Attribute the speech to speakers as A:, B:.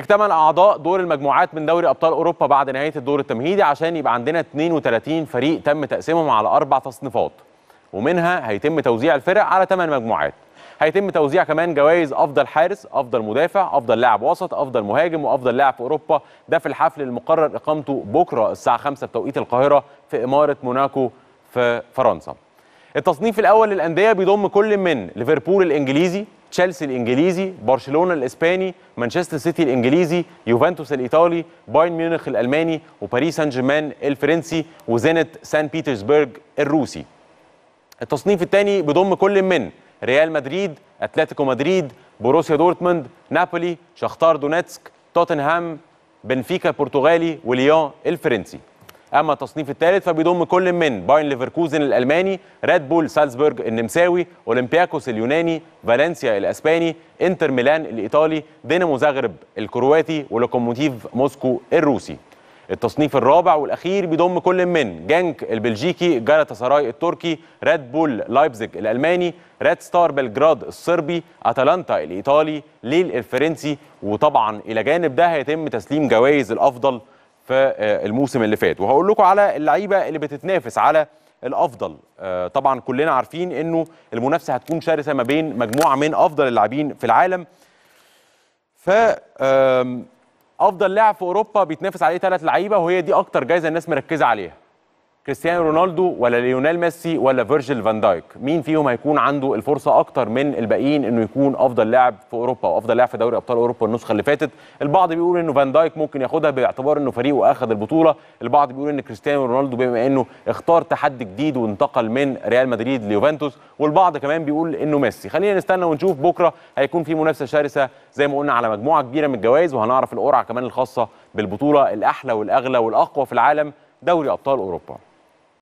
A: اكتمل اعضاء دور المجموعات من دوري ابطال اوروبا بعد نهايه الدور التمهيدي عشان يبقى عندنا 32 فريق تم تقسيمهم على اربع تصنيفات ومنها هيتم توزيع الفرق على ثمان مجموعات هيتم توزيع كمان جوائز افضل حارس افضل مدافع افضل لاعب وسط افضل مهاجم وافضل لاعب في اوروبا ده في الحفل المقرر اقامته بكره الساعه 5 بتوقيت القاهره في اماره موناكو في فرنسا التصنيف الاول للانديه بيضم كل من ليفربول الانجليزي تشيلسي الانجليزي برشلونه الاسباني مانشستر سيتي الانجليزي يوفنتوس الايطالي بايرن ميونخ الالماني وباريس سان جيرمان الفرنسي وزينت سان بيترسبرغ الروسي التصنيف الثاني بيضم كل من ريال مدريد اتلتيكو مدريد بوروسيا دورتموند نابولي شختار دونيتسك توتنهام بنفيكا البرتغالي وليون الفرنسي اما التصنيف الثالث فبيضم كل من باين ليفركوزن الالماني ريد بول سالزبورغ النمساوي اولمبياكوس اليوناني فالنسيا الاسباني انتر ميلان الايطالي دينامو زغرب الكرواتي ولوكوموتيف موسكو الروسي التصنيف الرابع والاخير بيضم كل من جانك البلجيكي جالاتا سراي التركي ريد بول لايبزيج الالماني ريد ستار بلجراد الصربي اتلانتا الايطالي ليل الفرنسي وطبعا الى جانب ده هيتم تسليم جوائز الافضل في آه، الموسم اللي فات وهقول لكم على اللعيبه اللي بتتنافس على الافضل آه، طبعا كلنا عارفين انه المنافسه هتكون شرسه ما بين مجموعه من افضل اللاعبين في العالم ف افضل لاعب في اوروبا بيتنافس عليه ثلاث لعيبه وهي دي اكتر جايزه الناس مركزه عليها كريستيانو رونالدو ولا ليونيل ميسي ولا فيرجيل فان دايك مين فيهم هيكون عنده الفرصه اكتر من الباقيين انه يكون افضل لاعب في اوروبا وافضل لاعب في دوري ابطال اوروبا النسخه اللي فاتت البعض بيقول انه فان دايك ممكن ياخدها باعتبار انه فريقه اخذ البطوله البعض بيقول ان كريستيانو رونالدو بما انه اختار تحدي جديد وانتقل من ريال مدريد ليوفنتوس والبعض كمان بيقول انه ميسي خلينا نستنى ونشوف بكره هيكون في منافسه شرسه زي ما قلنا على مجموعه كبيره من الجوائز وهنعرف القرعه كمان الخاصه بالبطوله الاحلى والاغلى والاقوى في العالم دوري ابطال اوروبا